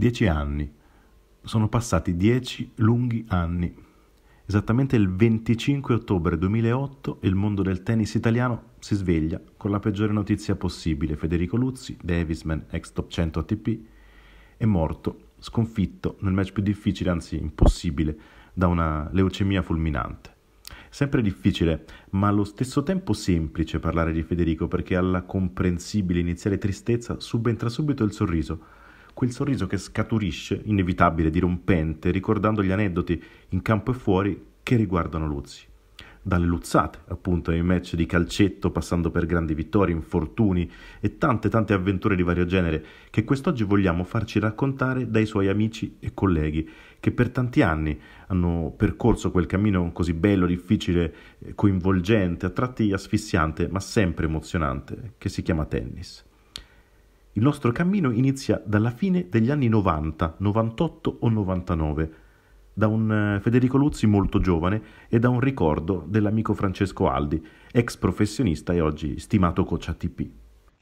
Dieci anni. Sono passati dieci lunghi anni. Esattamente il 25 ottobre 2008 il mondo del tennis italiano si sveglia con la peggiore notizia possibile. Federico Luzzi, Davisman, ex top 100 ATP, è morto, sconfitto nel match più difficile, anzi impossibile, da una leucemia fulminante. Sempre difficile, ma allo stesso tempo semplice parlare di Federico perché alla comprensibile iniziale tristezza subentra subito il sorriso quel sorriso che scaturisce, inevitabile, dirompente, ricordando gli aneddoti in campo e fuori che riguardano Luzzi. Dalle luzzate, appunto, ai match di calcetto, passando per grandi vittorie, infortuni e tante tante avventure di vario genere, che quest'oggi vogliamo farci raccontare dai suoi amici e colleghi, che per tanti anni hanno percorso quel cammino così bello, difficile, coinvolgente, a tratti asfissiante, ma sempre emozionante, che si chiama tennis. Il nostro cammino inizia dalla fine degli anni 90, 98 o 99, da un eh, Federico Luzzi molto giovane e da un ricordo dell'amico Francesco Aldi, ex professionista e oggi stimato coach ATP.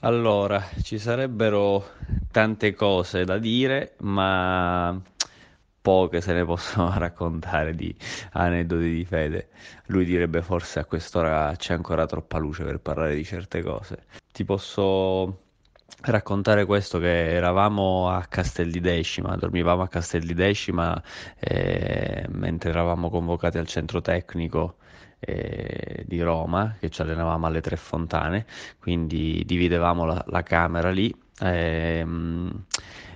Allora, ci sarebbero tante cose da dire, ma poche se ne possono raccontare di aneddoti di fede. Lui direbbe forse a quest'ora c'è ancora troppa luce per parlare di certe cose. Ti posso raccontare questo che eravamo a Castel di Decima, dormivamo a Castel di Decima eh, mentre eravamo convocati al centro tecnico eh, di Roma che ci allenavamo alle Tre Fontane, quindi dividevamo la, la camera lì eh,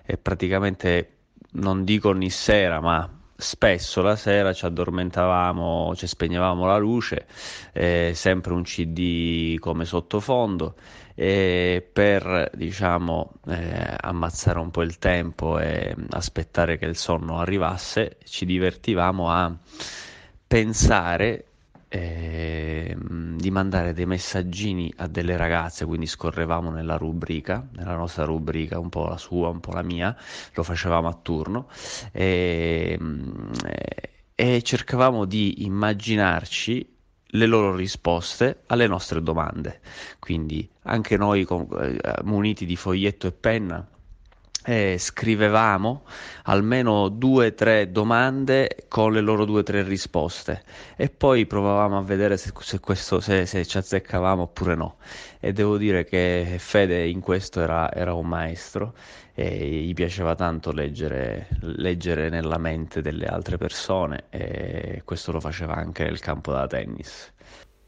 e praticamente non dico ogni sera ma spesso la sera ci addormentavamo, ci spegnevamo la luce, eh, sempre un CD come sottofondo E per diciamo eh, ammazzare un po' il tempo e aspettare che il sonno arrivasse, ci divertivamo a pensare eh, di mandare dei messaggini a delle ragazze, quindi scorrevamo nella rubrica, nella nostra rubrica, un po' la sua, un po' la mia, lo facevamo a turno e, ehm, e cercavamo di immaginarci le loro risposte alle nostre domande. Quindi anche noi con, eh, muniti di foglietto e penna eh, scrivevamo almeno due o tre domande con le loro due o tre risposte e poi provavamo a vedere se, se, questo, se, se, ci azzeccavamo oppure no. E devo dire che Fede in questo era, era un maestro e gli piaceva tanto leggere, leggere nella mente delle altre persone e questo lo faceva anche nel campo da tennis.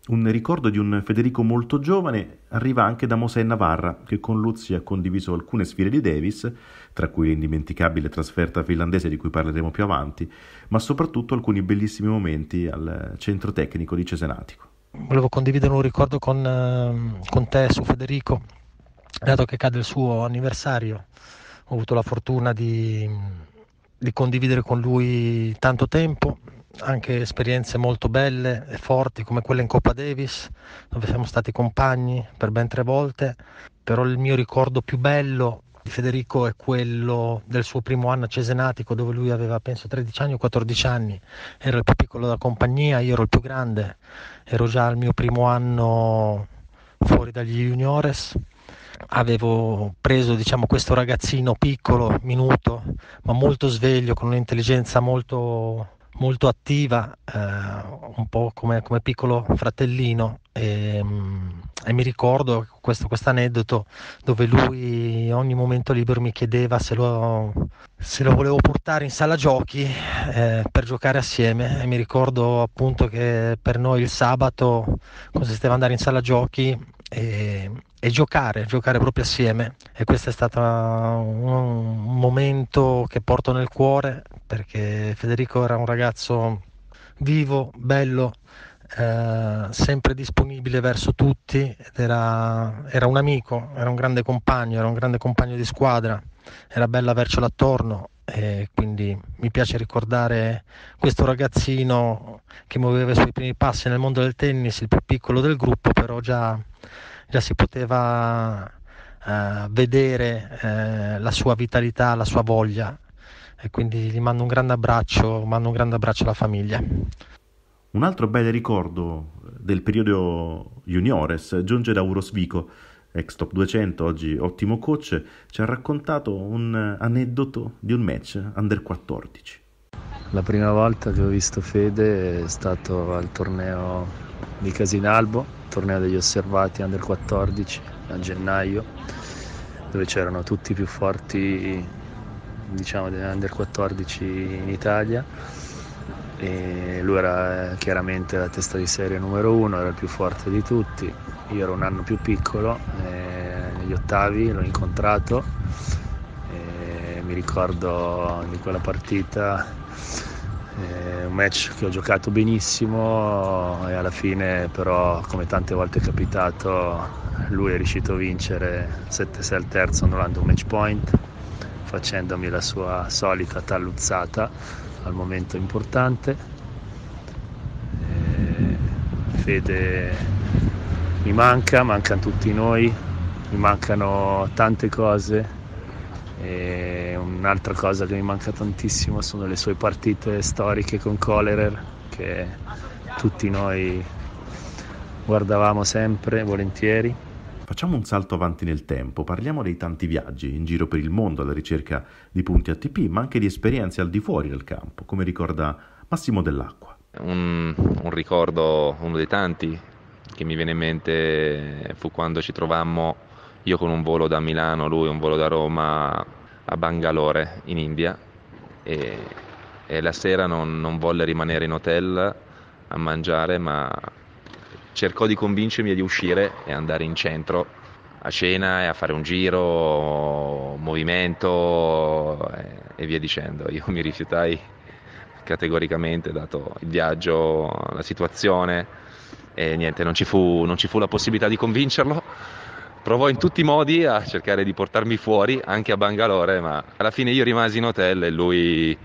Un ricordo di un Federico molto giovane arriva anche da Mosè Navarra, che con Luzzi ha condiviso alcune sfide di Davis, tra cui l'indimenticabile trasferta finlandese di cui parleremo più avanti, ma soprattutto alcuni bellissimi momenti al centro tecnico di Cesenatico. Volevo condividere un ricordo con, ehm, con te su Federico, dato che cade il suo anniversario. Ho avuto la fortuna di, di condividere con lui tanto tempo, anche esperienze molto belle e forti come quella in Coppa Davis, dove siamo stati compagni per ben tre volte, però il mio ricordo più bello di Federico è quello del suo primo anno a Cesenatico dove lui aveva penso 13 anni o 14 anni, era il più piccolo della compagnia, io ero il più grande, ero già al mio primo anno fuori dagli juniores avevo preso diciamo, questo ragazzino piccolo, minuto, ma molto sveglio, con un'intelligenza molto, molto attiva, eh, un po' come, come piccolo fratellino. E, ehm, e mi ricordo questo aneddoto dove lui ogni momento libero mi chiedeva se lo, se lo volevo portare in sala giochi eh, per giocare assieme e mi ricordo appunto che per noi il sabato consisteva andare in sala giochi e, e giocare, giocare proprio assieme e questo è stato un, un momento che porto nel cuore perché Federico era un ragazzo vivo, bello, eh, sempre disponibile verso tutti ed era, era, un amico, era un grande compagno, era un grande compagno di squadra, era bello avercelo attorno e quindi mi piace ricordare questo ragazzino che muoveva i suoi primi passi nel mondo del tennis, il più piccolo del gruppo, però già, già si poteva eh, vedere eh, la sua vitalità, la sua voglia e quindi gli mando un grande abbraccio, mando un grande abbraccio alla famiglia. Un altro bel ricordo del periodo juniores giunge da Urosvico ex top 200, oggi ottimo coach, ci ha raccontato un eh, aneddoto di un match under 14. La prima volta che ho visto Fede è stato al torneo di Casinalbo, torneo degli osservati under 14 a gennaio, dove c'erano tutti i più forti diciamo, under 14 in Italia e lui era eh, chiaramente la testa di serie numero uno, era il più forte di tutti, io ero un anno più piccolo, eh, negli ottavi l'ho incontrato, eh, mi ricordo di quella partita, eh, un match che ho giocato benissimo e alla fine però come tante volte è capitato lui è riuscito a vincere 7-6 al terzo annullando un match point facendomi la sua solita talluzzata al momento importante. Eh, fede mi manca, mancano tutti noi, mi mancano tante cose. E un'altra cosa che mi manca tantissimo sono le sue partite storiche con Colerer che tutti noi guardavamo sempre volentieri. Facciamo un salto avanti nel tempo, parliamo dei tanti viaggi in giro per il mondo alla ricerca di punti ATP, ma anche di esperienze al di fuori del campo, come ricorda Massimo Dell'Acqua. Un, un ricordo, uno dei tanti che mi viene in mente fu quando ci trovammo io con un volo da Milano, lui un volo da Roma a Bangalore in India e, e la sera non, non volle rimanere in hotel a mangiare ma cercò di convincermi di uscire e andare in centro a cena e a fare un giro, un movimento eh, e via dicendo. Io mi rifiutai categoricamente dato il viaggio, la situazione e niente, non ci fu, non ci fu la possibilità di convincerlo. Provò in tutti i modi a cercare di portarmi fuori anche a Bangalore, ma alla fine io rimasi in hotel e lui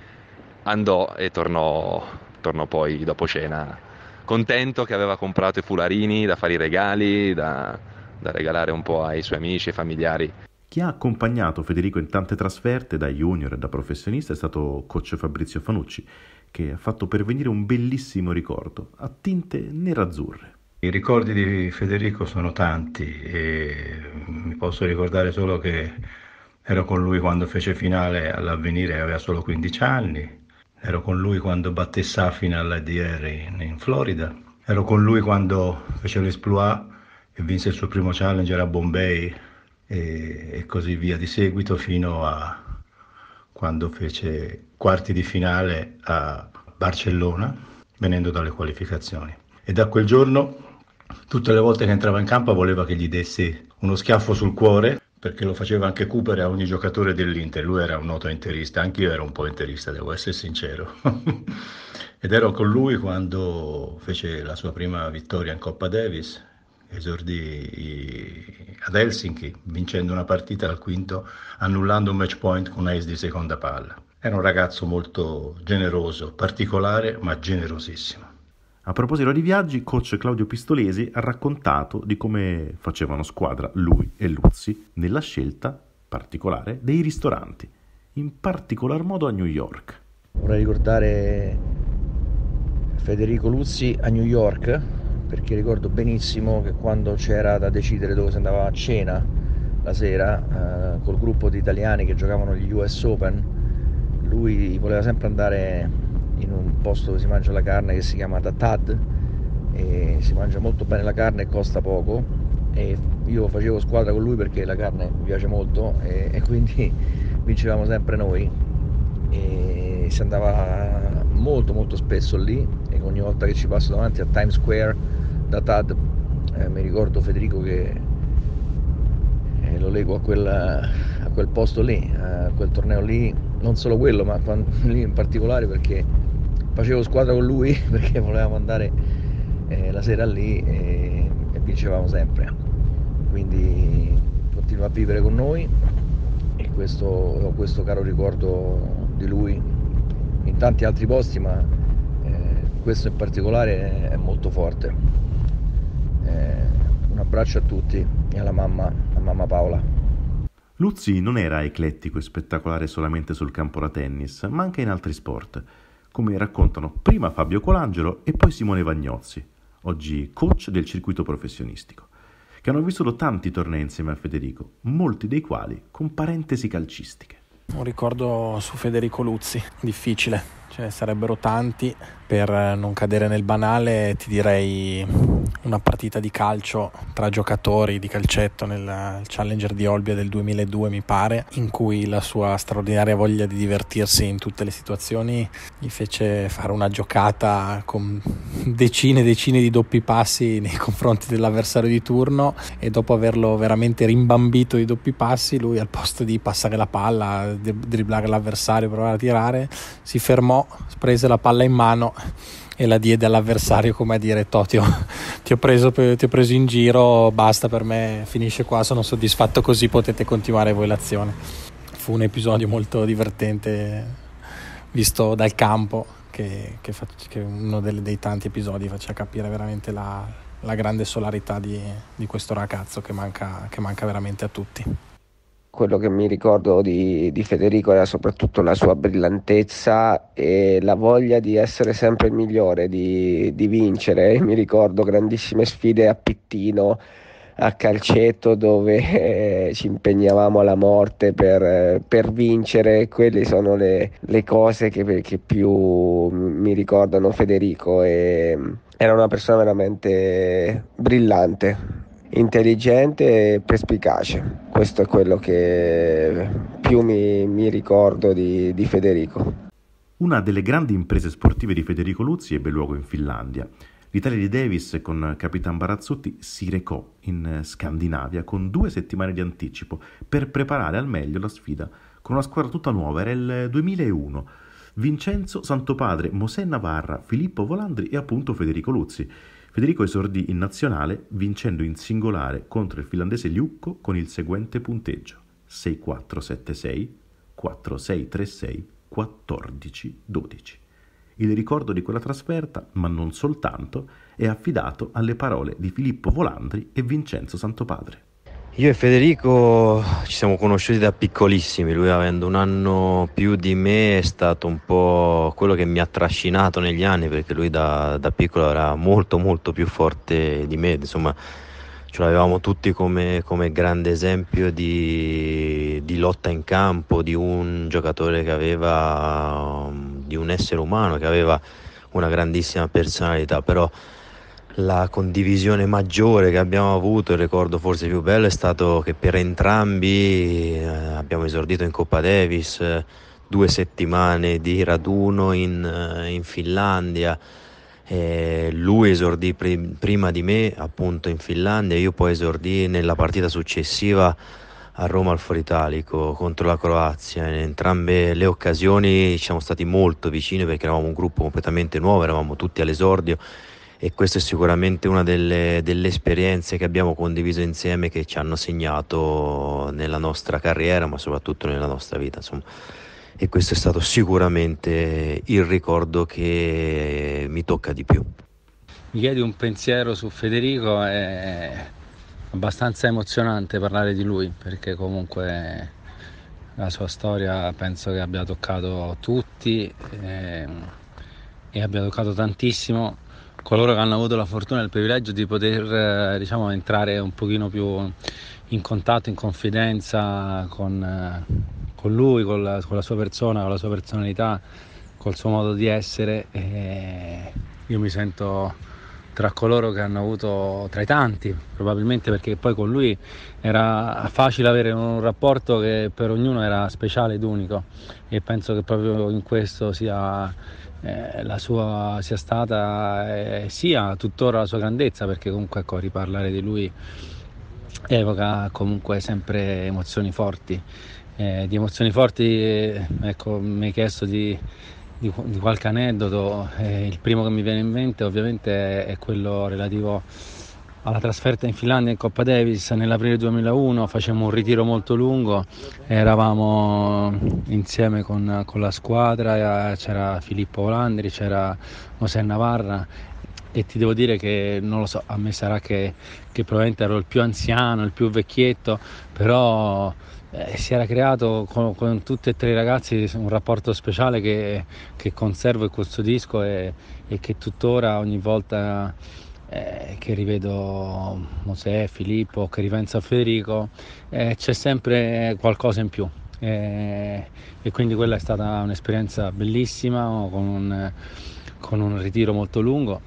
andò e tornò, tornò poi dopo cena contento che aveva comprato i fularini da fare i regali, da, da regalare un po' ai suoi amici e familiari. Chi ha accompagnato Federico in tante trasferte da junior e da professionista è stato coach Fabrizio Fanucci, che ha fatto pervenire un bellissimo ricordo a tinte nerazzurre. I ricordi di Federico sono tanti e mi posso ricordare solo che ero con lui quando fece finale all'avvenire, aveva solo 15 anni ero con lui quando batté Safina all'ADR in Florida, ero con lui quando fece l'esploit e vinse il suo primo challenger a Bombay e, e così via di seguito fino a quando fece quarti di finale a Barcellona venendo dalle qualificazioni e da quel giorno tutte le volte che entrava in campo voleva che gli dessi uno schiaffo sul cuore perché lo faceva anche Cooper a ogni giocatore dell'Inter, lui era un noto interista, anche io ero un po' interista, devo essere sincero. Ed ero con lui quando fece la sua prima vittoria in Coppa Davis, esordì ad Helsinki vincendo una partita al quinto, annullando un match point con ace di seconda palla. Era un ragazzo molto generoso, particolare ma generosissimo. A proposito di viaggi, coach Claudio Pistolesi ha raccontato di come facevano squadra lui e Luzzi nella scelta particolare dei ristoranti, in particolar modo a New York. Vorrei ricordare Federico Luzzi a New York perché ricordo benissimo che quando c'era da decidere dove si andava a cena la sera eh, col gruppo di italiani che giocavano gli US Open, lui voleva sempre andare in un posto dove si mangia la carne che si chiama Tatad e si mangia molto bene la carne e costa poco e io facevo squadra con lui perché la carne mi piace molto e, e quindi vincevamo sempre noi e si andava molto molto spesso lì e ogni volta che ci passo davanti a Times Square da Tad eh, mi ricordo Federico che eh, lo leggo a quel, a quel posto lì, a quel torneo lì, non solo quello ma quando, lì in particolare perché facevo squadra con lui perché volevamo andare eh, la sera lì e, e, vincevamo sempre. Quindi continua a vivere con noi e questo, ho questo caro ricordo di lui in tanti altri posti, ma eh, questo in particolare è molto forte. Eh, un abbraccio a tutti e alla mamma, a mamma Paola. Luzzi non era eclettico e spettacolare solamente sul campo da tennis, ma anche in altri sport come raccontano prima Fabio Colangelo e poi Simone Vagnozzi, oggi coach del circuito professionistico, che hanno vissuto tanti tornei insieme a Federico, molti dei quali con parentesi calcistiche. Un ricordo su Federico Luzzi, difficile, cioè sarebbero tanti, per non cadere nel banale ti direi una partita di calcio tra giocatori di calcetto nel Challenger di Olbia del 2002 mi pare, in cui la sua straordinaria voglia di divertirsi in tutte le situazioni gli fece fare una giocata con decine e decine di doppi passi nei confronti dell'avversario di turno e dopo averlo veramente rimbambito di doppi passi lui al posto di passare la palla, dribblare l'avversario, provare a tirare, si fermò, prese la palla in mano e la diede all'avversario come a dire Toh, ti, ho, ti, ho preso, in giro, basta per me, finisce qua, sono soddisfatto così potete continuare voi l'azione. Fu un episodio molto divertente visto dal campo che, che, che uno delle, dei tanti episodi faceva capire veramente la, la grande solarità di, di questo ragazzo che manca, che manca veramente a tutti quello che mi ricordo di, di, Federico era soprattutto la sua brillantezza e la voglia di essere sempre il migliore, di, di vincere. Mi ricordo grandissime sfide a Pittino, a calcetto, dove eh, ci impegnavamo alla morte per, per vincere. Quelle sono le, le cose che, che più mi ricordano Federico. E, mm, era una persona veramente brillante intelligente e perspicace. Questo è quello che più mi, mi ricordo di, di Federico. Una delle grandi imprese sportive di Federico Luzzi ebbe luogo in Finlandia. L'Italia di Davis con Capitan Barazzotti si recò in Scandinavia con due settimane di anticipo per preparare al meglio la sfida con una squadra tutta nuova. Era il 2001. Vincenzo Santopadre, Mosè Navarra, Filippo Volandri e appunto Federico Luzzi. Federico esordì in nazionale vincendo in singolare contro il finlandese Liucco con il seguente punteggio 6-4-7-6, 4-6-3-6, 14-12. Il ricordo di quella trasferta, ma non soltanto, è affidato alle parole di Filippo Volandri e Vincenzo Santopadre. Io e Federico ci siamo conosciuti da piccolissimi, lui avendo un anno più di me è stato un po' quello che mi ha trascinato negli anni perché lui da, da piccolo era molto molto più forte di me, insomma ce l'avevamo tutti come, come grande esempio di, di, lotta in campo, di un giocatore che aveva, di un essere umano che aveva una grandissima personalità, però la condivisione maggiore che abbiamo avuto, il ricordo forse più bello è stato che per entrambi eh, abbiamo esordito in Coppa Davis, due settimane di raduno in, eh, in Finlandia. Eh, lui esordì pr- prima di me appunto in Finlandia, io poi esordì nella partita successiva a Roma al Foro Italico contro la Croazia. In entrambe le occasioni siamo stati molto vicini perché eravamo un gruppo completamente nuovo, eravamo tutti all'esordio e questa è sicuramente una delle, delle, esperienze che abbiamo condiviso insieme che ci hanno segnato nella nostra carriera ma soprattutto nella nostra vita insomma. e questo è stato sicuramente il ricordo che mi tocca di più mi chiedi un pensiero su Federico è abbastanza emozionante parlare di lui perché comunque la sua storia penso che abbia toccato tutti e, ehm, e abbia toccato tantissimo coloro che hanno avuto la fortuna e il privilegio di poter eh, diciamo, entrare un pochino più in contatto, in confidenza con, eh, con lui, con la, con la, sua persona, con la sua personalità, col suo modo di essere. E io mi sento tra coloro che hanno avuto, tra i tanti, probabilmente perché poi con lui era facile avere un rapporto che per ognuno era speciale ed unico e penso che proprio in questo sia eh, la sua sia stata e eh, sia tuttora la sua grandezza, perché comunque ecco, riparlare di lui evoca comunque sempre emozioni forti. Eh, di emozioni forti, eh, ecco, mi hai chiesto di, di, di qualche aneddoto, eh, il primo che mi viene in mente ovviamente è, è quello relativo alla trasferta in Finlandia in Coppa Davis nell'aprile 2001, facevamo un ritiro molto lungo, eravamo insieme con, con la squadra, c'era Filippo Olandri, c'era José Navarra e ti devo dire che non lo so, a me sarà che, che probabilmente ero il più anziano, il più vecchietto, però eh, si era creato con, con, tutti e tre i ragazzi un rapporto speciale che, che conservo e custodisco e, e che tuttora ogni volta eh, che rivedo Mosè, Filippo, che ripenso a Federico, eh, c'è sempre qualcosa in più. Eh, e quindi quella è stata un'esperienza bellissima con un, con un ritiro molto lungo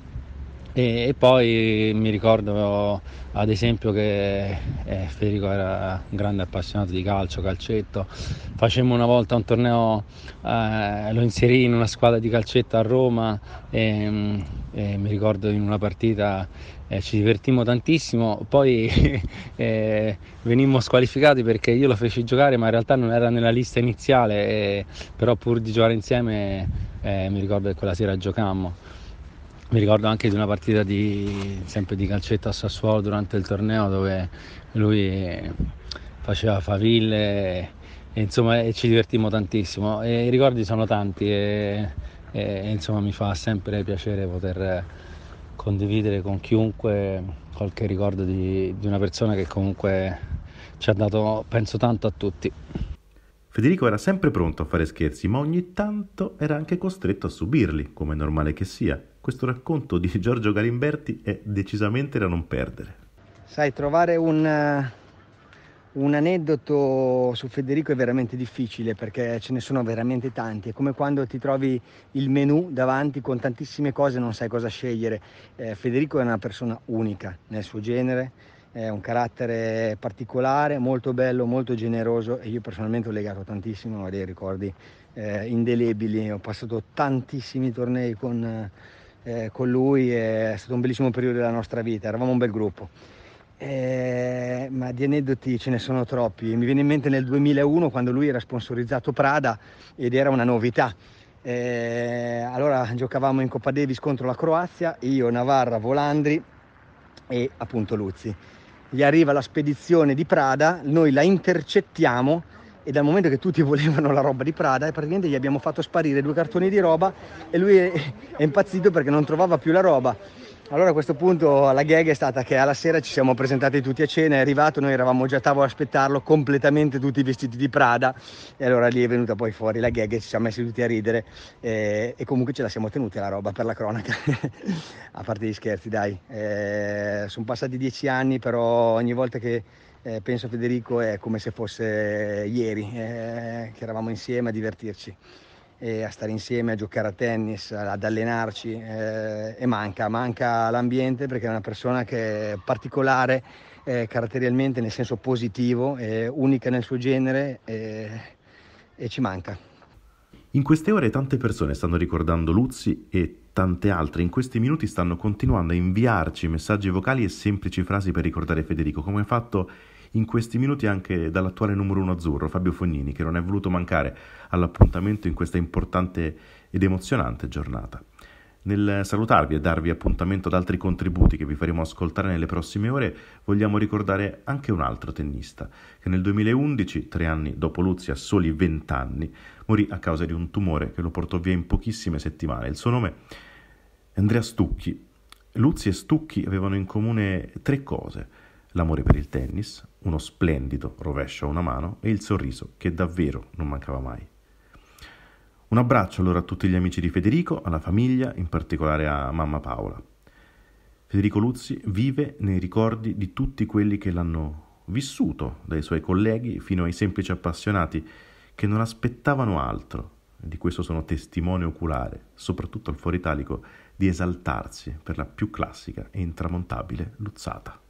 e, e, poi mi ricordo ad esempio che eh, Federico era un grande appassionato di calcio, calcetto, facemmo una volta un torneo, eh, lo inserì in una squadra di calcetto a Roma e, mm, e mi ricordo in una partita eh, ci divertimmo tantissimo, poi eh, venimmo squalificati perché io lo feci giocare ma in realtà non era nella lista iniziale, eh, però pur di giocare insieme eh, mi ricordo che quella sera giocammo. Mi ricordo anche di una partita di, sempre di calcetto a Sassuolo durante il torneo dove lui faceva faville e, insomma e ci divertimmo tantissimo. E I ricordi sono tanti e, e insomma mi fa sempre piacere poter condividere con chiunque qualche ricordo di, di una persona che comunque ci ha dato, penso tanto a tutti. Federico era sempre pronto a fare scherzi, ma ogni tanto era anche costretto a subirli, come è normale che sia. Questo racconto di Giorgio Galimberti è decisamente da non perdere. Sai, trovare un, eh, un aneddoto su Federico è veramente difficile perché ce ne sono veramente tanti. È come quando ti trovi il menu davanti con tantissime cose e non sai cosa scegliere. Eh, Federico è una persona unica nel suo genere, è un carattere particolare, molto bello, molto generoso e io personalmente ho legato tantissimo a dei ricordi eh, indelebili, ho passato tantissimi tornei con, eh, con, lui, è stato un bellissimo periodo della nostra vita, eravamo un bel gruppo. Eh, ma di aneddoti ce ne sono troppi, mi viene in mente nel 2001 quando lui era sponsorizzato Prada ed era una novità. Eh, allora giocavamo in Coppa Davis contro la Croazia, io, Navarra, Volandri e appunto Luzzi gli arriva la spedizione di Prada, noi la intercettiamo e dal momento che tutti volevano la roba di Prada, eh, praticamente gli abbiamo fatto sparire due cartoni di roba e lui è, è impazzito perché non trovava più la roba. Allora a questo punto la gag è stata che alla sera ci siamo presentati tutti a cena, è arrivato, noi eravamo già a tavola ad aspettarlo, completamente tutti vestiti di Prada e allora lì è venuta poi fuori la gag e ci siamo messi tutti a ridere eh, e comunque ce la siamo tenuta la roba per la cronaca, a parte gli scherzi dai. Eh, sono passati dieci anni però ogni volta che eh, penso a Federico è come se fosse ieri eh, che eravamo insieme a divertirci e a stare insieme, a giocare a tennis, ad allenarci eh, e manca, manca l'ambiente perché è una persona che è particolare eh, caratterialmente nel senso positivo, unica nel suo genere e ci manca. In queste ore tante persone stanno ricordando Luzzi e tante altre in questi minuti stanno continuando a inviarci messaggi vocali e semplici frasi per ricordare Federico, come ha fatto in questi minuti anche dall'attuale numero uno azzurro, Fabio Fognini, che non è voluto mancare all'appuntamento in questa importante ed emozionante giornata. Nel salutarvi e darvi appuntamento ad altri contributi che vi faremo ascoltare nelle prossime ore, vogliamo ricordare anche un altro tennista, che nel 2011, tre anni dopo Luzzi, a soli 20 anni, morì a causa di un tumore che lo portò via in pochissime settimane. Il suo nome è Andrea Stucchi. Luzzi e Stucchi avevano in comune tre cose: l'amore per il tennis, uno splendido rovescio a una mano e il sorriso che davvero non mancava mai. Un abbraccio allora a tutti gli amici di Federico, alla famiglia, in particolare a mamma Paola. Federico Luzzi vive nei ricordi di tutti quelli che l'hanno vissuto, dai suoi colleghi fino ai semplici appassionati che non aspettavano altro, di questo sono testimone oculare, soprattutto al italico, di esaltarsi per la più classica e intramontabile Luzzata.